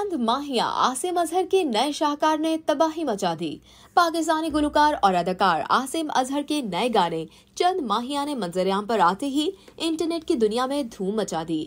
चंद माहिया आसिम अजहर के नए शाहकार ने तबाही मचा दी पाकिस्तानी गुलकार और अदाकार आसिम अजहर के नए गाने चंद माहिया ने मंजरियाम पर आते ही इंटरनेट की दुनिया में धूम मचा दी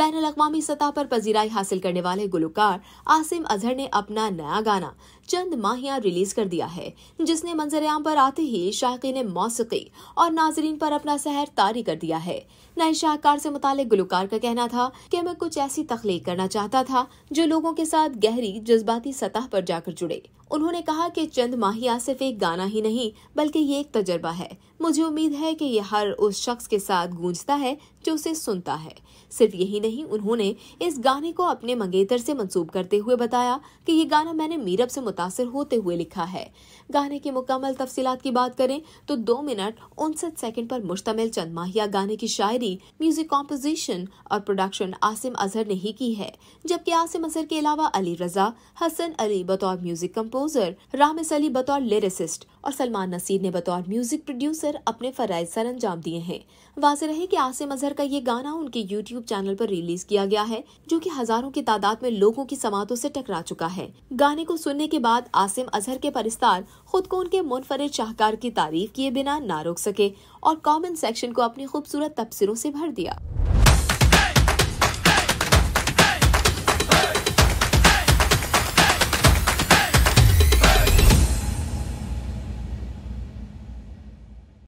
बैन अवी सतह पर पजीराई हासिल करने वाले गुलकार आसिम अजहर ने अपना नया गाना चंद माहिया रिलीज कर दिया है जिसने मंजरेआम पर आते ही ने मौसीकी और नाजरीन पर अपना सहर तारी कर दिया है नए शाहकार से मुतालिक गुलकार का कहना था कि मैं कुछ ऐसी तख्लीक करना चाहता था जो लोगों के साथ गहरी जज्बाती सतह पर जाकर जुड़े उन्होंने कहा कि चंद माहिया सिर्फ एक गाना ही नहीं बल्कि ये एक तजर्बा है मुझे उम्मीद है कि ये हर उस शख्स के साथ गूंजता है जो उसे सुनता है सिर्फ यही नहीं उन्होंने इस गाने को अपने मंगेतर से मंसूब करते हुए बताया कि ये गाना मैंने मीरब से मुतासर होते हुए लिखा है गाने की मुकम्मल तफसी की बात करें तो दो मिनट उनसठ सेकंड पर मुश्तमिल चंद माहिया गाने की शायरी म्यूजिक कॉम्पोजिशन और प्रोडक्शन आसिम अजहर ने ही की है जबकि आसिम अजहर के अलावा अली रजा हसन अली बतौर म्यूजिक कम्पोजर रामिस अली बतौर लिरिसिस्ट और सलमान नसीर ने बतौर म्यूजिक प्रोड्यूसर अपने फराइज सर अंजाम दिए हैं वाज रहे की आसिम अजहर का ये गाना उनके यूट्यूब चैनल पर रिलीज किया गया है जो की हजारों की तादाद में लोगों की समातों से टकरा चुका है गाने को सुनने के बाद आसिम अजहर के परिस्तार खुद को उनके मुनफरद शाहकार की तारीफ किए बिना ना रोक सके और कॉमेंट सेक्शन को अपनी खूबसूरत तबसरों से भर दिया